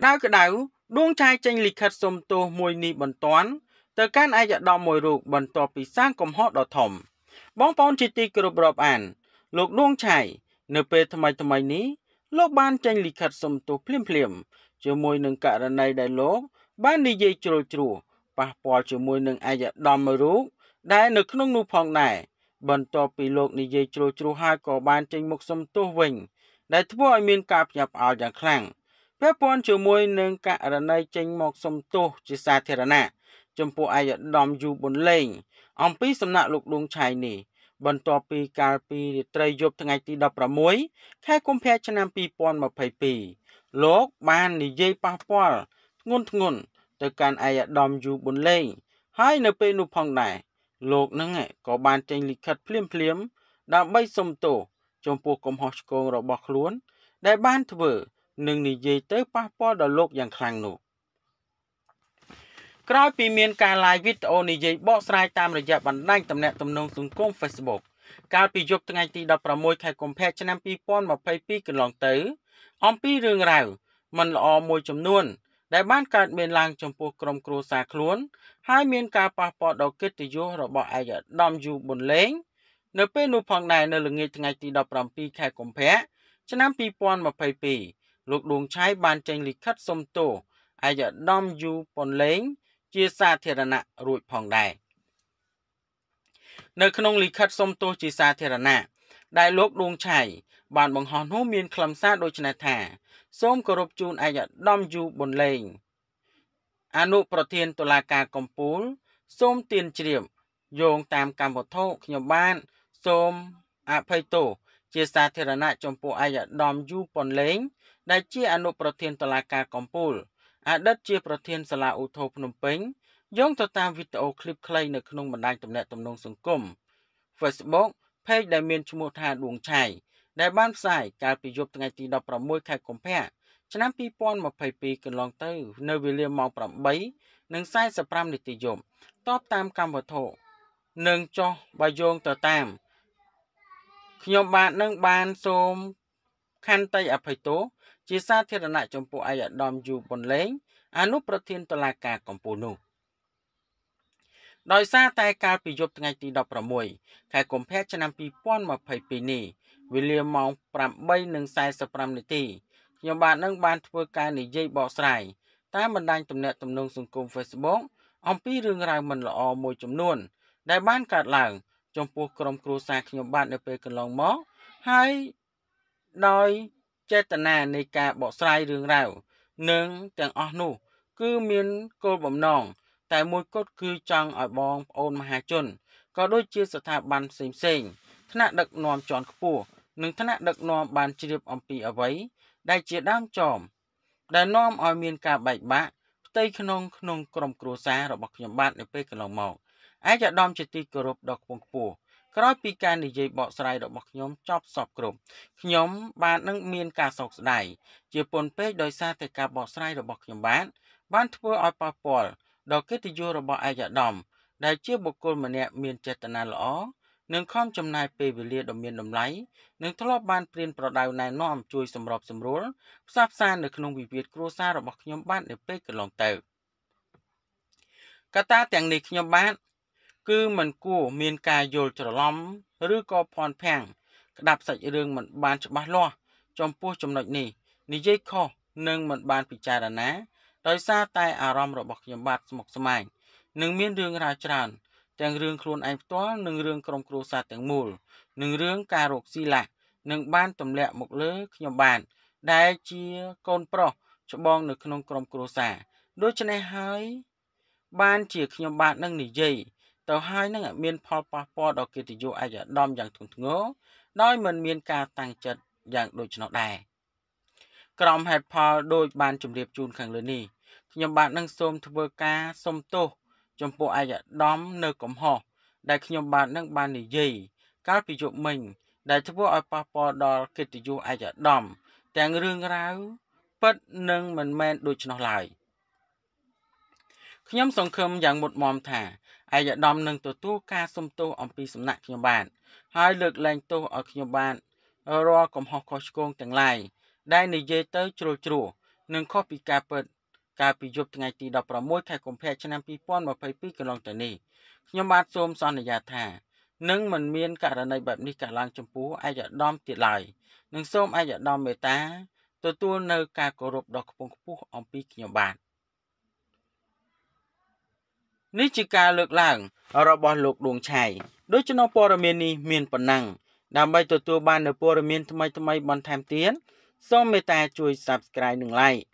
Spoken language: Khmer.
ក្តៅក្តៅដួងឆាយចេញលិខិតសុំទោសមួយនេះបន្ទាន់ទៅកាន់ឯកឧត្តមមួយរូបបន្ទាប់ពីសាងកំហុសដ៏ធំ បងប្អូនជាទីគោរពរាប់អាន លោកដួងឆាយនៅពេលថ្មីថ្មីនេះលោកបានចេញលិខិតសុំទោសភ្លាមភ្លាមជាមួយនឹងករណីដែលលោកបាននិយាយជ្រុលជ្រួប៉ះពាល់ជាមួយនឹងឯកឧត្តមមួយរូបដែលនៅក្នុងនោះផងដែរបន្ទាប់ពីលោក និយាយជ្រុលជ្រួហើយក៏បានចេញមុខសុំទោសវិញដែលធ្វើឲ្យមានការភ្ញាក់ផ្អើលយ៉ាងខ្លាំង។ពាក់ព័ន្ធជាមួយនឹងករណីចេញមកសុំទោសជាសាធារណៈចំពោះអាយដាមយូប៊ុនលេងអំពីសំណាក់លោកដួងឆៃនេះបន្ទាប់ពីកាលពីរាត្រីយប់ថ្ងៃទី16ខែកុម្ភៈឆ្នាំ2022លោកបាននិយាយប៉ះពាល់ធ្ងន់ធ្ងរទៅកាន់អាយដាមយូប៊ុនលេងហើយនៅពេលនោះផងដែរលោកនឹងក៏បានចេញលិខិតភ្លាមភ្លាមដើម្បីសុំទោសចំពោះកំហុសឆ្គងរបស់ខ្លួន ដែលបានធ្វើនិងនិយាយទៅប៉ះពាល់ដល់លោកយ៉ាងខ្លាំងនោះក្រោយពីមានការ live វីដេអូនិយាយបកស្រាយតាមរយៈបណ្ដាញទំនាក់ទំនងសង្គម Facebook កាលពីយប់ថ្ងៃទី16ខែកុម្ភៈឆ្នាំ2022កន្លងទៅ អំពីរឿងរ៉ាវមិនល្អមួយចំនួនដែលបានកើតមានឡើងចំពោះក្រុមគ្រួសារខ្លួន ហើយមានការប៉ះពាល់ដល់កិត្តិយសរបស់ឯកឧត្តមយូប៊ុនលេង នៅ ពេលនោះផងដែរនៅល្ងាចថ្ងៃទី17ខែកុម្ភៈឆ្នាំ2022លោកដួងឆៃបានចេញលិខិតសុំទោសឯកឧត្តមយូប៉ុនលេង ជាសាធារណៈរួចផងដែរនៅក្នុងលិខិត សុំទោសជាសាធារណៈដែលលោកដួងឆៃបាន បង្ហោះនោះមានខ្លឹមសារដូចនេះថា សូមគោរពជូនឯកឧត្តមយូប៉ុនលេងអនុប្រធានតុលាការកំពូល សូមទានជ្រាបយោងតាមកម្មវត្ថុខ្ញុំបានសូមអភ័យទោសជាសាធារណៈចំពោះឯកឧត្តមយូប៉ុនលេងដែលជាអនុប្រធានតុលាការកំពូលអតីតជា ប្រធានសាលាឧទ្ធរភ្នំពេញយោងទៅតាមវីដេអូឃ្លីបខ្លីនៅក្នុងបណ្ដាញទំនាក់ទំនងសង្គម Facebook Page ដែលមានឈ្មោះថាដួងឆៃដែលបានផ្សាយកាលពីយប់ថ្ងៃទី16ខែកុម្ភៈឆ្នាំ2022កន្លងទៅ នៅវេលាម៉ោង8:45នាទីយប់តបតាមកម្មវត្ថុនិងចោះបើយោងទៅតាមខ្ញុំបាទនឹងបានសូមខន្តីអភ័យទោសជាសាធារណៈចំពោះអាយដាមយូប៉ុនលេងអនុប្រធានតុលាការកំពូលនោះដោយសារតែកាលពីយប់ថ្ងៃទី16ខែកុម្ភៈឆ្នាំ2022នេះវេលាម៉ោង8:45នាទីខ្ញុំបាទនឹងបានធ្វើការនិយាយបកស្រាយតាមបណ្ដាញទំនាក់ទំនងសង្គម Facebook អំពីរឿងរ៉ាវមិនល្អមួយចំនួនដែល បានកើតឡើង ចំពោះក្រុមគ្រួសារខ្ញុំបាទនៅពេលកន្លងមកហើយដោយចេតនានៃការបកស្រាយរឿងរ៉ាវនិងទាំងអស់នោះ គឺមានគោលបំណងតែមួយគត់គឺចង់ឲ្យបងប្អូនមហាជនក៏ដូចជាស្ថាប័នផ្សេងៗថ្នាក់ដឹកនាំជាន់ខ្ពស់និងថ្នាក់ដឹកនាំបានជ្រាបអំពីអ្វីដែលជាដើមចមដែលនាំឲ្យមានការបែកបាក់ផ្ទៃក្នុងក្នុងក្រុមគ្រួសាររបស់ខ្ញុំបាទនៅពេលកន្លងមកឯកឧត្តមជាទីគោរពដ៏ខ្ពង់ខ្ពស់ក្រោយពីការនិយាយបកស្រាយរបស់ខ្ញុំចប់សពគ្រប់ខ្ញុំបាននឹងមានការសោកស្ដាយជាពន់ពេកដោយសារតែការបកស្រាយរបស់ខ្ញុំបានបានធ្វើឲ្យប៉ះពាល់ដល់កិត្តិយសរបស់ឯកឧត្តមដែលជាបុគ្គលម្នាក់មានចេតនាល្អនិងខំចំណាយពេលវេលាដ៏មានតម្លៃនិងធ្លាប់បានព្រៀនប្រដៅណែនាំជួយសម្របសម្រួលផ្សះផ្សានៅក្នុងវិវាទគ្រួសាររបស់ខ្ញុំបាននៅពេលកន្លងទៅកត្តាទាំងនេះខ្ញុំបាទគឺมันគួរមានការយល់ច្រឡំឬក៏ភ័ន្តភាំងក្តាប់សាច់រឿងមិនបានច្បាស់លាស់ចំពោះចំណុចនេះនិយាយខុសនិងមិនបានពិចារណាដោយសារតែអារម្មណ៍របស់ខ្ញុំបាទស្មុគស្មាញនឹងមានរឿងរ៉ាវច្រើនទាំងរឿងខ្លួនឯងផ្ទាល់និងរឿងក្រុមគ្រួសារទាំងមូលនិងរឿងការរកស៊ីឡាក់នឹងបានទម្លាក់មកលើខ្ញុំបានដែលជាកូនប្រុសច្បងនៅ ក្នុងក្រុមគ្រួសារ ដូច្នេះហើយបានជាខ្ញុំបាទនឹងនិយាយទៅហើយនឹងមានផលប៉ះពាល់ដល់កិត្តិយសឯកឧត្តមយ៉ាងធ្ងន់ធ្ងរដោយមិនមានការតាំងចិត្តយ៉ាងដូចនោះដែរក្រុមហេតុផលដូចបានជម្រាបជូនខាងលើនេះខ្ញុំបាទនឹងសូមធ្វើការសុំទោសចំពោះឯកឧត្តមនៅកំហុសដែលខ្ញុំបាទនឹងបាននិយាយកាលពីយប់មិញដែលធ្វើឲ្យប៉ះពាល់ដល់កិត្តិយសឯកឧត្តមទាំងរឿងរ៉ាវពិតនឹងមិនមែនដូច្នោះឡើយ។ខ្ញុំសង្ឃឹមយ៉ាងមុតមមថាអាយដាមនឹងទទួលការសុំទោសអំពីសំណាក់ខ្ញុំបានហើយលើកលែងទោសឲ្យខ្ញុំបានរាល់កំហុសខុសឆ្គងទាំងឡាយដែលនិយាយទៅជ្រុលជ្រួនិងខុសពីការពិតកាលពីយប់ថ្ងៃទី16ខែកុម្ភៈឆ្នាំ2022កន្លងទៅនេះខ្ញុំបាទសូមសន្យាថានឹងមិនមានករណីបែបនេះកើតឡើងចំពោះអាយដាមទៀតឡើយនឹងសូមអាយដាមមេត្តាទទួលនៅការគោរពដ៏ខ្ពង់ខ្ពស់អំពីខ្ញុំបាទនេះជាការលើកឡើង របស់លោកដួងឆៃដូច្នោះព័ត៌មាននេះមានប៉ុណ្ណឹងដើម្បីទទួលបាននូវព័ត៌មានថ្មីៗបន្ថែមទៀតសូមមេត្តា ជួយ Subscribe និង Like